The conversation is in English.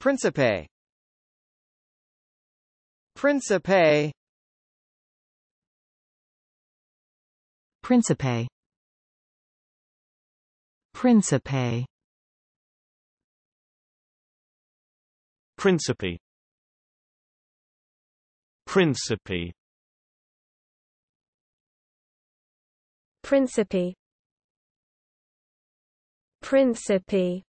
Principe Principe Principe Principe Principe Principe Principe Principe